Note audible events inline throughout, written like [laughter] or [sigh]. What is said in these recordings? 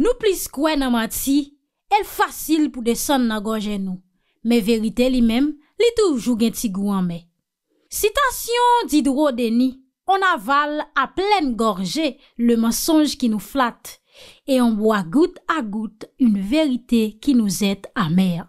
Nou plis kwen nan mati, el fasil pou de san nan gorje nou. Me verite li mem, li toujou gen ti gouan me. Sitasyon di drou deni, on aval a plen gorje le mensonj ki nou flat e on bwa gout a gout un verite ki nou zet a mer.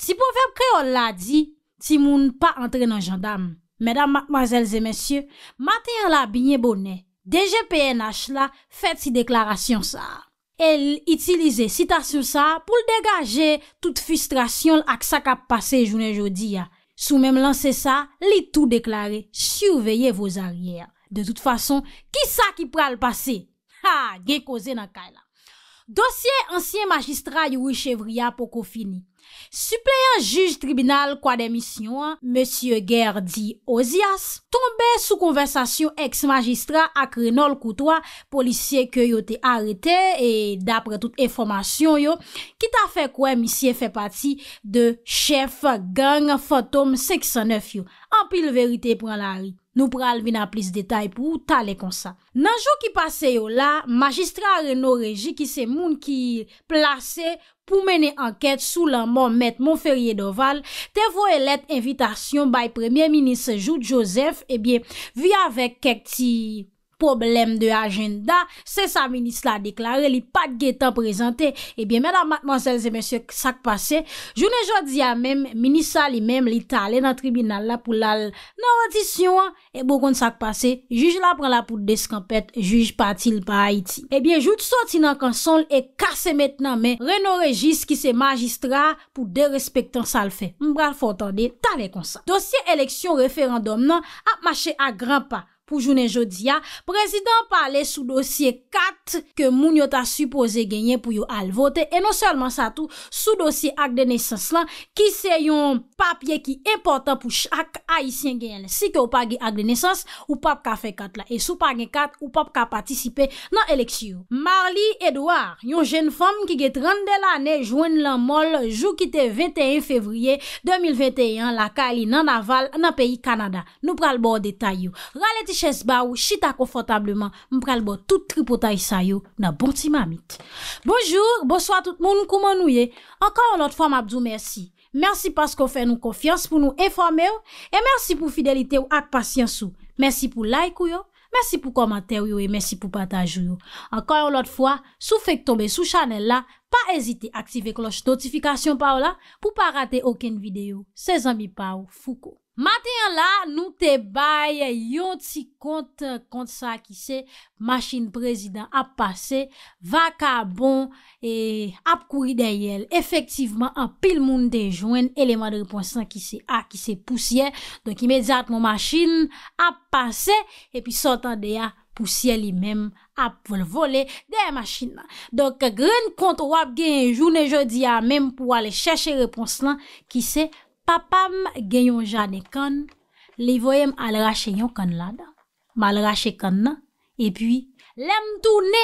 Ti pou vep kreol la di, ti moun pa antre nan jandam. Medan mazal zemesye, mati an la bine bonen, deje PNH la fet si deklarasyon sa a. El itilize sita sou sa pou l degaje tout fustrasyon l ak sa kap pase jounen jodi ya. Sou menm lanse sa, li tou deklare, surveye vos aryer. De tout fason, ki sa ki pral pase? Ha, gen koze nan kay la. Dosye ansyen magistra yuwe chevriya poko fini. Supleyan juj tribinal kwa demisyon, M. Gerdie Ozias, tombe sou konversasyon ex-magistra akrenol koutwa polisye kwe yo te arete e dapre tout informasyon yo, kita fe kwe misye fe pati de chef gang Fatoum 509 yo. Anpil verite pran la ri. Nou pral vina plis detay pou ta le konsa. Nan jo ki pase yo la, magistra reno reji ki se moun ki place pou mene anket sou lan moun met moun ferye doval, te vo e let evitasyon bay Premier Ministre Jout Joseph, ebyen, vi avek kek ti. Poblem de agenda, se sa minis la deklare, li pat ge tan prezante, e eh bie mena matman selze monsye sak pase, jounen jodi a men, minisa li men li tale nan tribunal la pou lal nan rodisyon, e bou kon sak pase, juj la pran la pou deskampet, juj patil pa Haiti. E bie jout soti nan konsol e kase metnan men, reno rejist ki se magistra pou de respektan sal fe. Mbra l fote ande, tale konsa. Dosye eleksyon referandom nan, ap mache ak gran pa. pou jounen jodia, prezident pale sou dosye kat ke moun yota supose genyen pou yo al vote e non selman sa tou, sou dosye ak denesans lan, ki se yon papye ki important pou chak aisyen genyen, si ke ou pa ge ak denesans ou pap ka fe kat la, e sou pa gen kat, ou pap ka patisipe nan eleksiyou. Marli Edouard, yon jen fom ki ge 30 del ane jwen lan mol, jou kite 21 fevriye 2021 la kali nan naval nan peyi Kanada nou pral bo detayou. Raleti ches ba ou chita konfotableman mpral bo tout tripotay sa yo nan bonti mamit. Bonjour, bonsoit tout moun nou kouman nou ye. Ankan yon lot fwa mabzou mersi. Mersi paskou fè nou konfians pou nou informe ou. E mersi pou fidelite ou ak pasyans ou. Mersi pou like ou yo. Mersi pou komante ou yo. E mersi pou pataj ou yo. Ankan yon lot fwa, sou fek tobe sou chanel la, pa ezite aktive kloche notifikasyon pa ou la, pou pa rate oken videyo. Se zanbi pa ou, fuko. Matin la nou te bay yon ti kont sa ki se masin prezident ap pase, vaka bon e, ap kouri dey el. Efektivman ap pil moun dey jwen, eleman de reponsan ki se a, ki se pousye. Donk imediat nou masin ap pase, epi sotan dey a pousye li menm ap volvole dey masin la. Donk gren kont wap gen yon joun e jodi a menm pou ale cheshe reponsan ki se pasi. Papam gen yon jade kan, li voyem al rache yon kan lada, mal rache kan nan, e pi lem toune,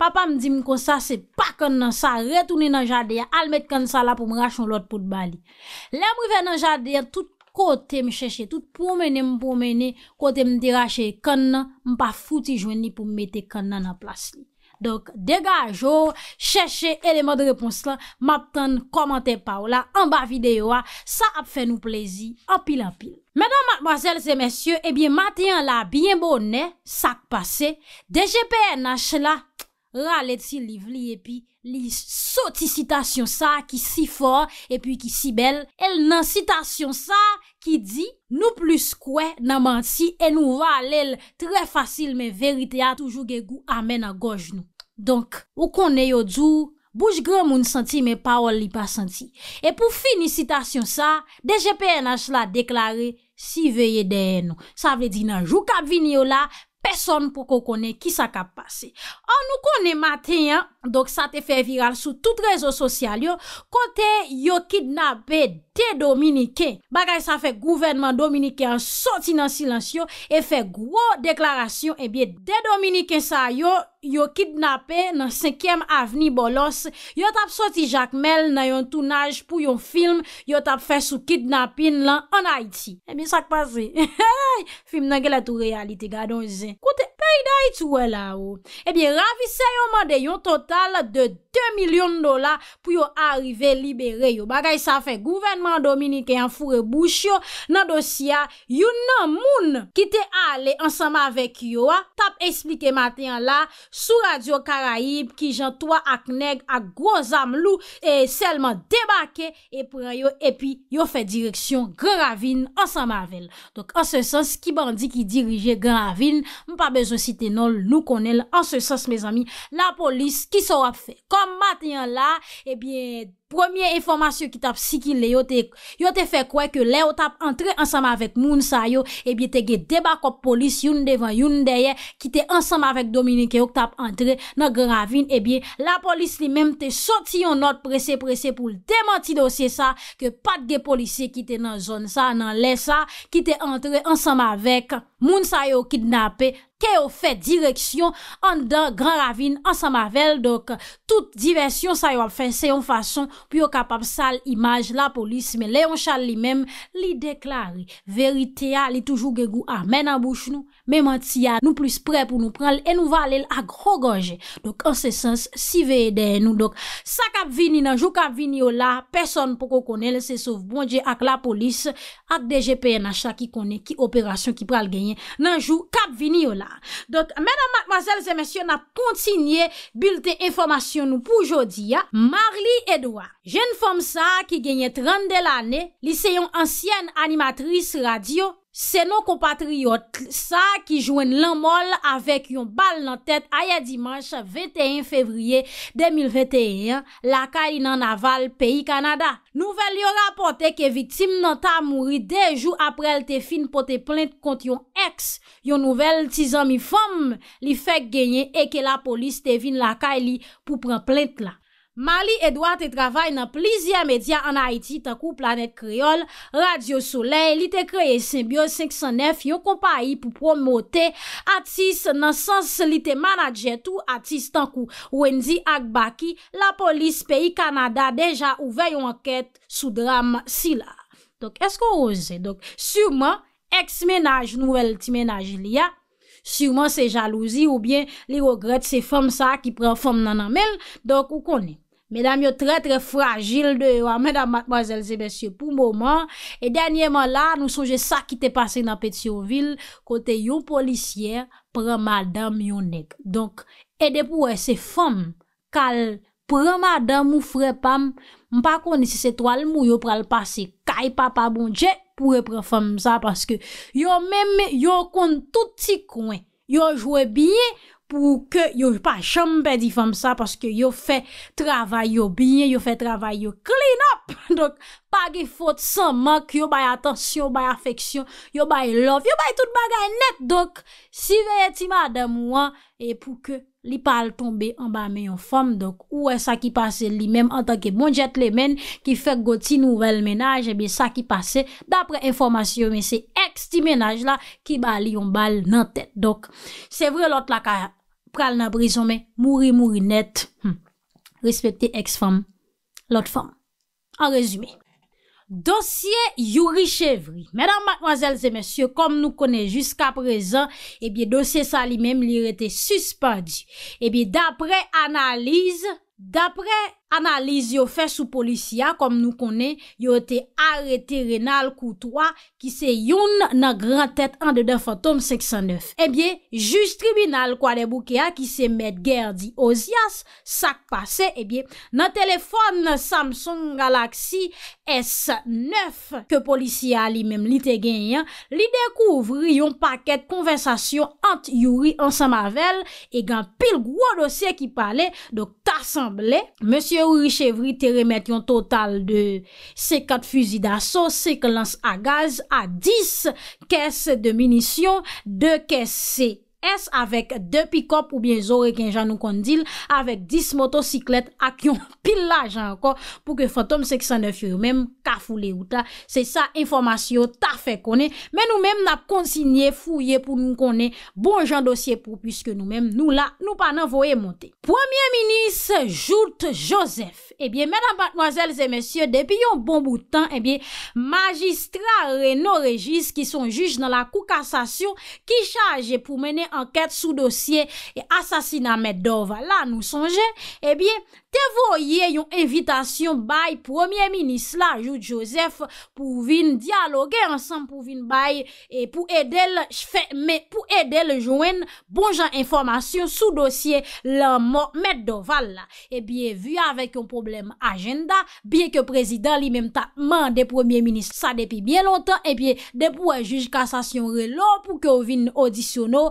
papam di mi kon sa se pa kan nan sa, retoune nan jade ya, al met kan sa la pou m rache yon lot pou dbali. Lem rive nan jade ya, tout kote m cheshe, tout pou mene m pou mene, kote m dirache kan nan, m pa fouti jwen ni pou m mete kan nan a plas li. Dok, degaj ou, chèche eleman de repons la, map tan komante pa ou la, an ba videyo a, sa ap fè nou plezi, apil apil. Mèdan, mademoiselles et messieurs, ebyen, eh matin la, byen bonè, sak pase, DGPN na chè la, ralè ti livli, epi, li soti citasyon sa, ki si for, epi, ki si bel, el nan citasyon sa, ki di, nou plus kwe nan manti, e nou valèl, trè fasil, men verite a toujou ge gou amè nan goj nou. Donk, ou konè yo djou, bouj grè moun senti, mè pa ou li pa senti. E pou fini sitasyon sa, DGPNH la deklare, si veye deyè nou. Sa vle di nan, jou kap vini yo la, person pou konè ki sa kap pase. An nou konè matin, donk sa te fè viral sou tout rezo sosyal yo, kontè yo kidnapè de Dominikè. Bagay sa fè gouvernement Dominikè an soti nan silans yo, e fè gro deklarasyon, e bie de Dominikè sa yo, yo kidnapen nan 5e avni bolos, yo tap soti Jack Mel nan yon tunaj pou yon film, yo tap fè sou kidnapin lan an Haiti. Ebi eh sak pase, [laughs] film nan gè la tou reality, gadon zin. Kote, I da itou wè la ou Ebyen ravise yo mande yon total De 2 milyon dola Pou yo arive libere yo Bagay sa fe gouvenman dominike Yon fure bouch yo nan dosya Yon nan moun ki te ale Ansama vek yo Tap esplike maten la Sou radio karaib ki jantwa ak neg Ak groz am lou e Selman debake Epy e yo fe direksyon Gravin ansama vel En se sens ki bandi ki dirije Gravin mou pa bezon sitenol nou konel an se sos mes ami, la polis ki sora fe kom maten eh la, ebyen Premier informasyon ki tap sikil le, yo te fe kwe ke le yo tap entre ansama vek moun sa yo, ebi te ge debakop polis yon devan yon deye, ki te ansama vek Dominique, yo tap entre nan Grand Ravine, ebi la polis li menm te soti yon not prese prese pou demanti dosye sa, ke pat ge polise ki te nan zon sa, nan lesa, ki te entre ansama vek moun sa yo kidnape, ke yo fe direksyon an dan Grand Ravine ansama vel, dok tout diversyon sa yo ap fese yon fason, pi yo kapap sal imaj la polis, me Leon Charles li menm li deklari, verite ya li toujou gegou amen an bouch nou. Memant si ya nou plus pre pou nou pral E nou valel ak roganje Dok an se sens si vey dey nou Dok sa kap vini nanjou kap vini yo la Person pou konen se souf bonje ak la polis Ak DGPN achak ki konen ki operasyon ki pral genye Nanjou kap vini yo la Dok menan mazel zemesyo na kontinye Bulte informasyon nou pou jodi ya Marli Edwa Jen fom sa ki genye 30 del ane Liseyon ansyen animatris radio Se nou kompatriyot sa ki jwen lanmol avèk yon bal nan tèt a ya dimanj 21 fevriye 2021 lakay li nan aval peyi Kanada. Nouvel yon rapote ke vitim nan ta mouri de jou aprel te fin pou te plente kont yon eks, yon nouvel tizan mi fom li fek genyen e ke la polis te vin lakay li pou pren plente la. Mali Edouard te travay nan plizye medya an Haiti tankou Planet Kriol, Radio Soleil, li te kreye Symbio 509, yon kompa yi pou promote atis nan sens li te manajet ou atis tankou Wendy Akbaki, la polis, peyi Kanada deja ouve yon anket sou dram si la. Dok esko ose? Dok surman eks menaj nouvel ti menaj li ya, surman se jalouzi ou bien li rogret se fom sa ki pren fom nan amel, dok ou konen? Mèdam yo tre tre fragil de yo a mèdam Matmazel Zemesye pou mouman. E dènyèman la nou souje sa ki te pase nan Petiovil kote yo polisye pre madame yo neg. Donk edè pou wè se fèm kal pre madame ou frepam mpa koni si setwal mou yo pre l'pase. Kay pa pa bonje pou wè pre fèm sa paske yo mèm yo kon touti kwen yo jwe biye. pou ke yo pa chanbe di fom sa, paske yo fe travay yo binye, yo fe travay yo clean up, Page fote sanman ki yo baye atensyon, yo baye afeksyon, yo baye love, yo baye tout bagay net Si veye ti mada mou an e pou ke li pale tombe an ba me yon fome Ou e sa ki pase li men an tanke bonjet le men ki fek goti nouvel menaj Ebe sa ki pase dapre informasyon men se eksti menaj la ki ba li yon bal nan tet Se vre lot la ka pral nan brison men, mouri mouri net hm. Respekti ekst fome, lot fome En rezumé, dosye Youri Chevri. Mèdame, mademoiselles et messieurs, kom nou konè jusqu'à présent, dosye sa li mèm li rete suspendu. Eh dapre analize, dapre... analize yo fè sou policia, kom nou kone, yo te arete renal koutoua, ki se yon nan gran tèt an de da fantom 609. Ebyè, juz tribunal kwa de bouke a, ki se met gerdi ozias, sak pase, ebyè, eh nan telefon Samsung Galaxy S9 ke policia li mem li te genyen, li dekouvri yon paket konvensasyon ant yuri ansamavel, egan pil gwo dosye ki pale, do ta samble, monsie Ou Richevry te remet yon total de C4 fuzi d'assos se ke lance a gaz a 10 kese de munisyon, 2 kese C. S. AVEK DEU PIKOP OU BIEN ZORE KEN JAN NOU KONDIL AVEK 10 MOTOCIKLET AK YON [laughs] PIL LA JAN AKOR POU KE FANTOM SEK SAN DE FIOU MEM KA FOU LE OU TA SE SA INFORMASYO TAFE KONEN MENOU MEM NAP KONSIGNE FOUYE POU NOU KONEN BON JAN DOSYE POU PUSKE NOU MEM NOU LA NOU PANAN VOYE MONTE PROMIEN MINIS JOUTE JOSEF EBIEN MEDAN BATNOAZELZ E MESYOU DEBI YON BON BOU TAN EBIEN MAJISTRA RENO REJIS KI SON JUJ NAN LA KOU KASASYON KI CHA anket sou dosye e asasina Meddoval la nou sonje, e bie te voye yon evitasyon baye premier minis la, joute Josef, pou vin diyalogue ansan pou vin baye e pou edel, chfe, me pou edel jouen bonjan informasyon sou dosye la Meddoval la. E bie vu avèk yon problem agenda, bie ke prezident li memta man de premier minis sa depi bien lontan, e bie depo a juj kassasyon relo pou ke vin audisyonou,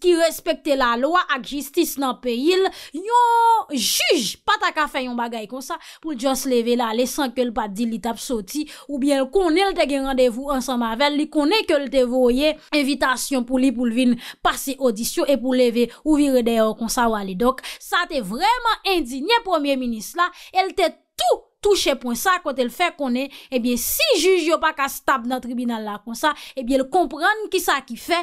Ki respekte la lo a ak jistis nan peyil Yon juj pata ka fe yon bagay kon sa Pou l diyon se leve la Lesan ke l pat di li tap soti Ou bien l konen l te gen randevou ansan mavel Li konen ke l te voye Evitasyon pou li pou l vin pase audisyon E pou leve ou vire deyo kon sa wali Dok sa te vreman indigne premier minis la El te tou touche pon sa Kot el eh fe konen Ebyen si juj yo pa ka stab nan tribunal la kon sa Ebyen eh l kompran ki sa ki fe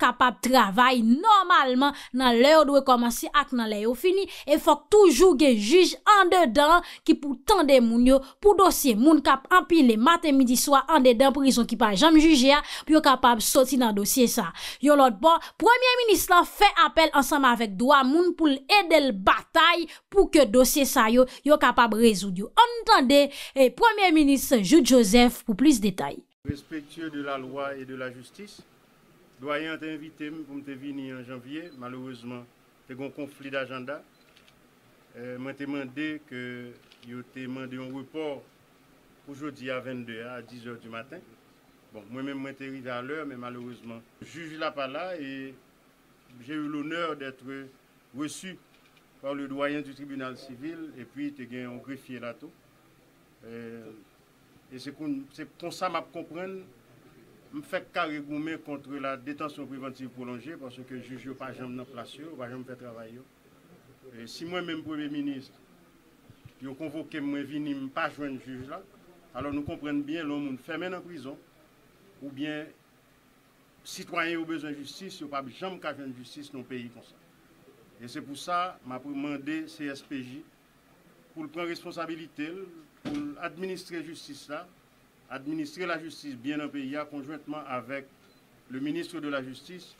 kapap travay normalman nan lè ou dwe komanse ak nan lè ou fini, e fok toujou ge juj an dedan ki pou tande moun yo pou dosye moun kap an pi le maten midi swa an dedan prizon ki pa jam juje a, pou yo kapap soti nan dosye sa. Yo lot bon, Premier Ministre la fè apel ansama avèk doa moun pou lè edèl batay pou ke dosye sa yo yo kapap rezoud yo. An tande, e Premier Ministre Jou Joseph pou plis detay. Respektye de la lwa e de la justis? Dwayen te invite pou mte vini an janvye, malourezman te gon konflit d'agenda. Eh, mwen te mende ke yo te mende yon report oujodi a 22, a 10 or du maten. Bon, mwen men mwen te rive a lèr, men malourezman. Jouj la pala, jè yon l'onèr d'etre wè su par le doyen di tribunal sivil, epwi te gen yon grefye lato. E eh, se kon sa map komprenne. m fèk karigoume kontre la detansyon preventive prolonje, panso ke juj yo pa jam nan plasyon, pa jam fèk travay yo. Si mwen men m proube minist, yo konvoke mwen vinim pa jwen juj la, alo nou komprenn bien loun moun femen nan prizon, ou bien, sitwayen ou bezon justice, yo pa jam ka jwen justice nan peyi konsan. E se pou sa, m apou mande CSPJ, pou l pren responsabilite, pou l administre justice la, administrer la justice bien dans le pays conjointement avec le ministre de la Justice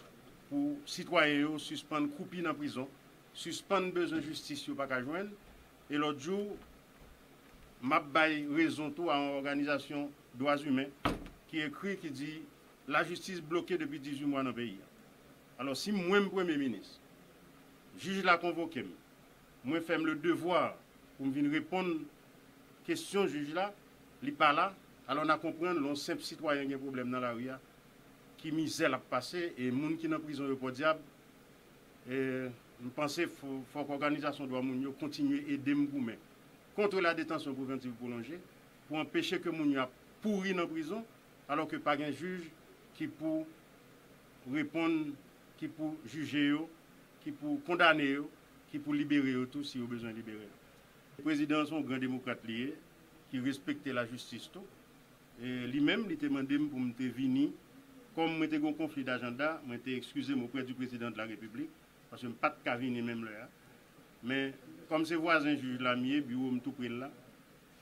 pour citoyens suspendre coupines en prison, suspendre besoin de justice pas Et l'autre jour, m'a raison à une organisation droits humains qui écrit qui dit la justice bloquée depuis 18 mois dans le pays. Alors si moi, Premier ministre, juge la convoqué, moi, fais le devoir pour me répondre question juge là, il n'est pas là, alon a komprende lon semp sitwayen gen problem nan la ria ki mi zel ap pase e moun ki nan prizon yo pa diab e mpense fok organizasyon dwa moun yo kontinye edem goumen kontre la detansyon pou ven tiv pou longe pou empeshe ke moun yo ap pouri nan prizon alon ke pa gen juj ki pou repon ki pou juje yo ki pou kondane yo ki pou libere yo tout si yo bezon libere prezident son gran demokrat liye ki respekte la justis touk E li menm li te mandem pou mwen te vini kon mwen te gon konflit d'agenda mwen te ekskuse mwen prez di prezident de la republik panse mwen pat ka vini menm le a men kom se wazen juj la miye bi ou mwen tou prez la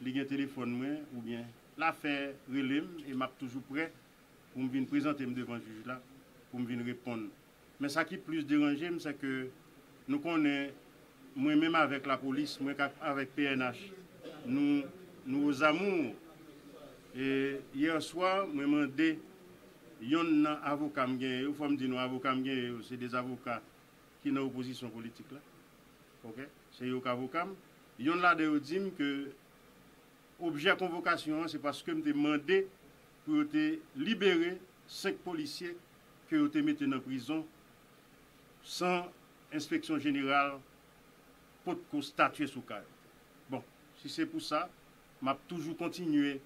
li gen telefon mwen ou bien la fe relem e map toujou pre pou mwen vin prezante mwen devan juj la pou mwen vin repon men sa ki plus deranje mwen sa ke nou konen mwen menm avèk la polis mwen avèk PNH nou zamoun Yer e, swa, mwen mwende, yon nan avokam gen, ou fwa mdi nou avokam gen, ou se de avokat ki nan oposisyon politik la. Ok, se yon ka avokam. Yon la de ou dim ke obje a konvokasyon, se paske mwen mwende pou ou te libere sek policye ke ou te mette nan prizon san inspeksyon general pot ko statye sou kaj. Bon, si se pou sa, mwen ap toujou kontinuye.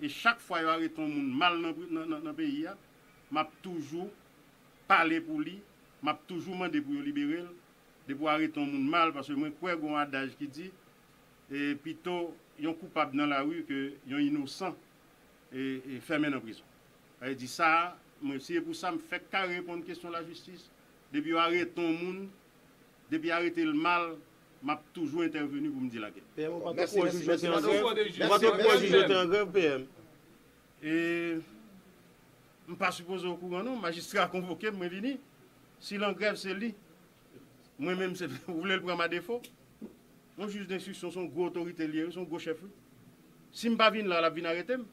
E chak fwa yo are ton moun mal nan peyi ya, map toujou pale pou li, map toujou man debou yo liberel, debou are ton moun mal, paswen mwen kwe gwa adaj ki di, e pito yon koupab nan la wu, yon inousan, e fermen nan prisou. E di sa, mwen siye pou sa, mwen fèk ka repond kèstyon la jistis, debi yo are ton moun, debi yo arete l mal, M'a toujou interveni pou m'di lage. M'a toujou jote yon grev, PM. E, m'pa suppose wakouran nou, magistra konvoke mwen vini. Si l'en grev se li, mwen mèm se [laughs] vile l'pran m'a defo. Mwen jouse d'institution, son go otorite liye, son go chefe. Si m'ba vin la, la vin aretem,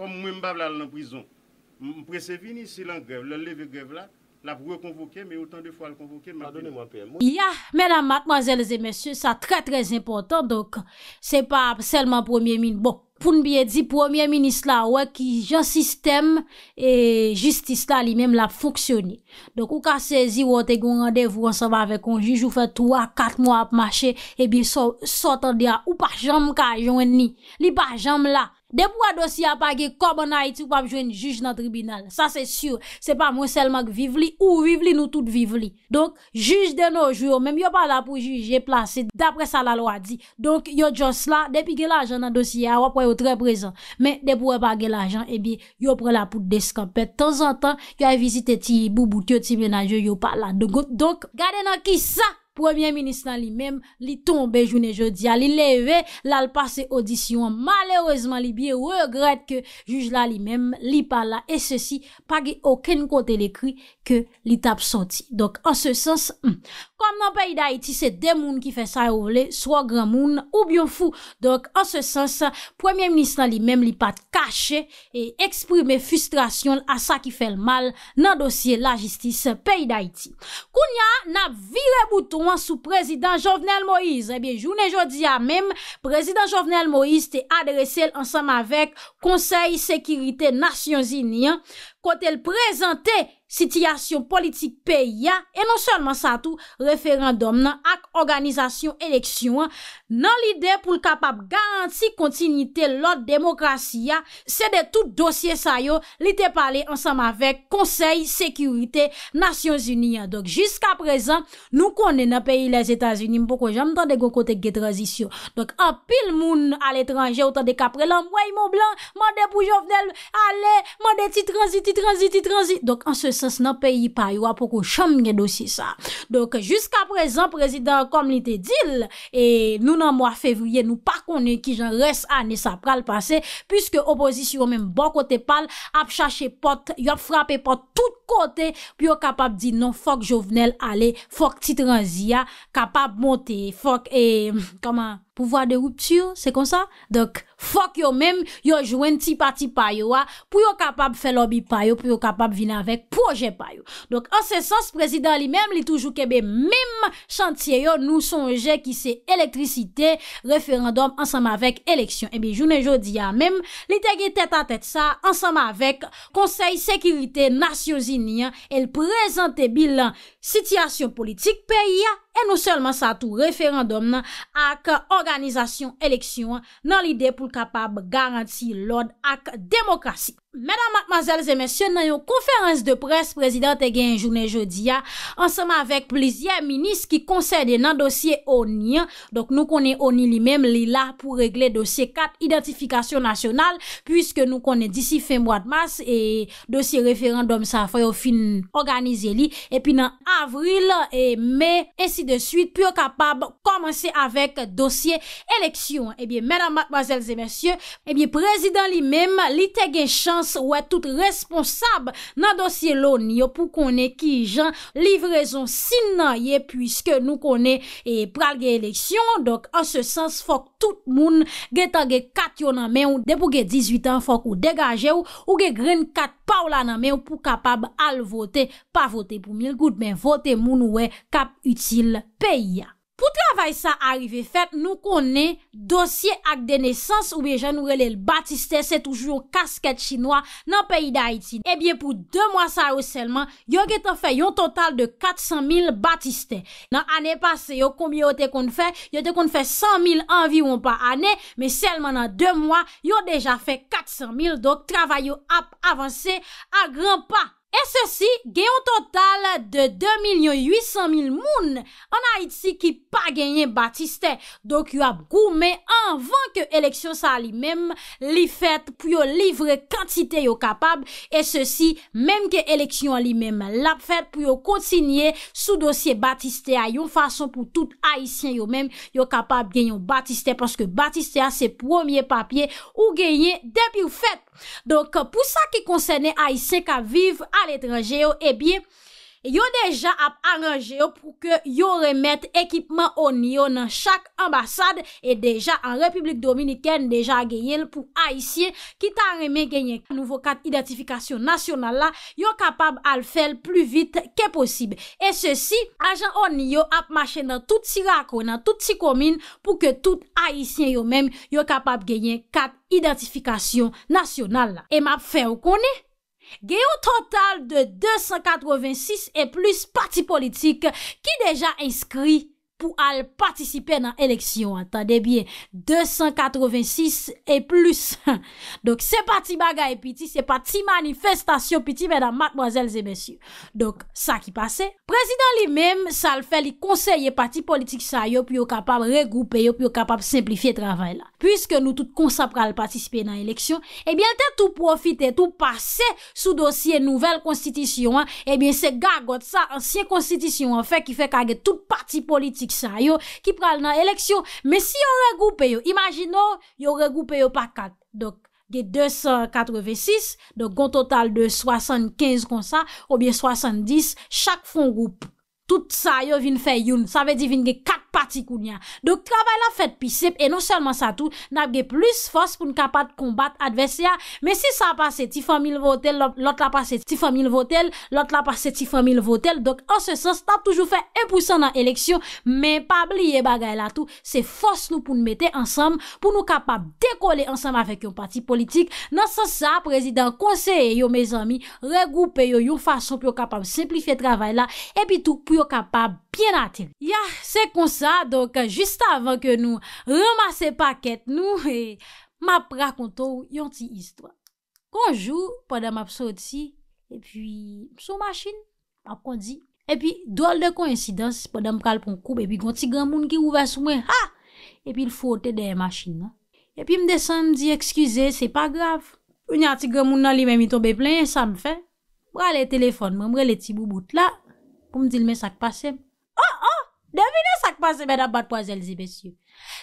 kom mwen m'ba vla l'an prizon. M'prese vini, si l'en grev, l'en leve grev la, La vwe konvoke, me otan defo al konvoke, madone wapè moun. Ya, mèdam, matmazèlzè, mèsyè, sa trè trè impotant, dok se pa selman premier ministre. Bon, poun biye di premier ministre la wè ki jan sistem e justice la li mèm la foksyoni. Dok ou ka sezi wote goun randev, ou sa va ve konjouj, ou fe tou a kat mwa ap mache, e bi sou sotan di a ou pa jam ka ajon ni. Li pa jam la. De pou an dosye apage, kom an a iti pou apjou en juj nan tribunal. Sa se syur, se pa mwen selmank vivli ou vivli nou tout vivli. Donk, juj deno jou, menm yo pa la pou juj, je plase, dapre sa la lo a di. Donk, yo jons la, depi gen l'ajan nan dosye, a wapwe yo tre prezant. Men, de pou an apage l'ajan, ebi, yo pre la pou deskampe. Tenzantan, yo a vizite ti boubou, ti menajou, yo pa la dogot. Donk, gade nan ki sa! Premier Ministran li mem li tombe joun e jodia li leve lal pase audisyon. Malerozman li biye regred ke juj la li mem li pala e se si pa ge oken kote le kri ke li tap soti. Donk an se sens hmm, kon nan peyi da iti se demoun ki fe sa roule swa gran moun ou byon fou. Donk an se sens Premier Ministran li mem li pat kache e eksprime frustrasyon a sa ki fel mal nan dosye la jistis peyi da iti. Koun ya nan vire buto pou an sou prezident Jovenel Moïse. Ebyen, eh jounen jodi a mem, prezident Jovenel Moïse te adrese l ansam avek konsey sekirite Nasyon Zini. Kote l prezente sitiyasyon politik peya, e non solman sa tou referandom nan ak organizasyon eleksyon an, nan lide pou l kapap garanti kontinite lot demokrasiya se de tout dosye sayo li te pale ansam avek konsey, sekurite, nasyon zuni an. Dok, jiska prezan, nou konen nan peyi les Etats-Unis, mpoko jam tan de gwo kote gwe transisyon. Dok, an pil moun al etranje, ou tan de kapre lan mwey moun blan, mwande pou jovnel ale, mwande ti transi, ti transi, ti transi. Dok, an se sens nan peyi paywa, mpoko cham gen dosye sa. Dok, jiska prezan, prezident komite dil, e nou nan mwa fevriye nou pa konen ki jan res ane sa pral pase, pyske opozisyon menm bon kote pal, ap chache pot, yo ap frape pot tout kote, pi yo kapab di nan fok jovenel ale, fok titran ziya, kapab moti, fok e... Eh, Kaman? [sniffs] Pouvoi de ruptu yo, se kon sa? Dok, fok yo mem, ah, yo jwen ti pati payo wa, pou yo kapab fe lobby payo, pou yo kapab vina vek proje payo. Dok, an se sens, prezident li mem li toujou kebe mem chantye yo nou sonje ki se elektrisite, referandom, ansama vek eleksyon. Ebe, eh jounen jodi ya, ah, mem, li tege tete a tete sa, ansama vek konsey sekirite nasyon zinian, el prezante bilan sityasyon politik peyi ya. Ah, E nou selman sa tou referandom nan ak organizasyon eleksyon nan lide pou kapab garanti lode ak demokrasi. Mèdame, mademoiselles et messieurs, nan yon konferans de presse, prezident te gen yon jounen jodi ya, ansama avèk plizier, minis ki konsède nan dosye o ni. Dok nou konè o ni li mèm li la pou regle dosye kat identifikasyon nasyonal pwiske nou konè disi fèm wadmas e dosye referandom sa fè yon fin organize li. E pi nan avril e me, ensi de suite, pou yo kapab komanse avèk dosye eleksyon. Eh Mèdame, mademoiselles et messieurs, e eh biye prezident li mèm li te gen chan wè tout responsab nan dosye loun yo pou kone ki jan livrezon sin na ye pwiske nou kone pral ge eleksyon. Dok an se sens fok tout moun ge tange kat yo nan men ou de pou ge 18 an fok ou degaje ou ou ge gren kat pa ou la nan men ou pou kapab al vote pa vote pou mil gout men vote moun wè e kap util pey ya. Pou travay sa arive fet nou konen dosye ak denesans ou bejan nou relel batiste se toujou kasket chinois nan peyi da Haiti. Ebyen eh pou 2 mwa sa ou selman yo ge te fe yon total de 400.000 batiste. Nan ane pase yo komye yo te konen fe, yo te konen fe 100.000 anvi ou anpa ane, me selman nan 2 mwa yo deja fe 400.000 dok travay yo ap avanse a gran pa ane. E se si genyon total de 2.800.000 moun an Haïti ki pa genyen Batiste. Dok yo ap goume anvan ke eleksyon sa li mem li fet pou yo livre kantite yo kapab. E se si menm ke eleksyon li mem lap fet pou yo kontinye sou dosye Batiste a yon fason pou tout Haïtien yo menm yo kapab genyon Batiste. Panske Batiste a se promye papye ou genyen debi ou fet. Dok pou sa ki konsene Haïtien ka viv. al etranje yo, ebyen, eh yo deja ap aranje yo pou ke yo remet ekipman o nyo nan chak ambasade, e deja an Republik Dominiken deja genyen pou Aisyen, ki tan remen genyen nouvo kat identifikasyon nasyonal la, yo kapab al fel plu vit ke posib. E se si, ajan o nyo ap machen nan tout si rakon, nan tout si komin, pou ke tout Aisyen yo men, yo kapab genyen kat identifikasyon nasyonal la. E map fe ou koni? Gye yo total de 286 e plus pati politik ki deja inskri pou al patisipe nan eleksyon. Tande bie, 286 e plus. [laughs] Dok se pati maga e piti, se pati manifestasyon piti mè nan matmoazèl zè mèsyou. Dok sa ki pase. Prezident li mèm sal fè li konseye pati politik sa yo, pi yo kapab regroupe yo, pi yo kapab simplifiye travay la. Puiske nou eh tout konsap pral patisipe nan eleksyon, ebyen te tout profite, tout pase sou dosye nouvel konstitisyon, ebyen eh se gagote sa ansyen konstitisyon, fek ki fek a ge tout parti politik sa yo ki pral nan eleksyon. Men si yo regoupe yo, imagino yo regoupe yo pa kak. Dok, ge 286, dok gon total de 75 konsap, obye 70, chak fon group. Tout sa yo vin fe yon, sa ve di vin ge kak. ti koun ya. Dok, travay la fet pisip e non selman sa tou na ge plus fos pou nou kapat kombat advesya. Men si sa pase ti fan mil votel, lot la pase ti fan mil votel, lot la pase ti fan mil votel, dok, an se sens, ta toujou fe e pousan nan eleksyon, men pa bliye bagay la tou, se fos nou pou nou mette ansam, pou nou kapab dekole ansam avek yon pati politik. Nan se sa, prezident konseye yo me zami, regoupe yo yon fason pou yo kapab seplife travay la e pi tou pou yo kapab pien atil. Ya, Donk, jist avan ke nou Remase paket nou [laughs] Ma prakontou yon ti histwa Konjou, padam ap soti E pi, sou machin Ap kondi E pi, dole de koninsidans Padam pral pon kou E pi, kon ti gran moun ki ouve sou men Ha! E pi, l fote de machin E pi, m desan m di ekskize Se pa grav Ou nyan ti gran moun nan li Men mi tombe plen Sa m fe Bra le telefon Membre le ti bou bout la Kom di l mesak pase Oh! Oh! Devine sak panse mèd ap bat po Azelze besyo.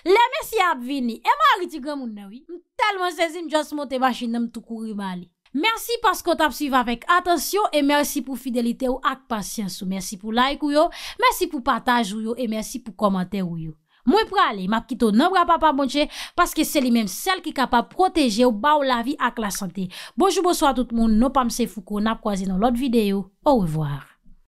Le mèsi ap vini, e mè a ritigran moun noui, m telman sezim jos mote vachin nan m toukou riba li. Mersi paskot ap suyva vek, atensyon, e mersi pou fidelite ou ak pasyansou. Mersi pou like ou yo, mersi pou pataj ou yo, e mersi pou komante ou yo. Mwen pou ale, m ap kito nan bra pa pa mounche, paske se li menm sel ki kapap proteje ou ba ou la vi ak la sante. Bojou bojou a tout moun, non pa mse fukou, nap kwa zi nan lot videyo. Au revoar.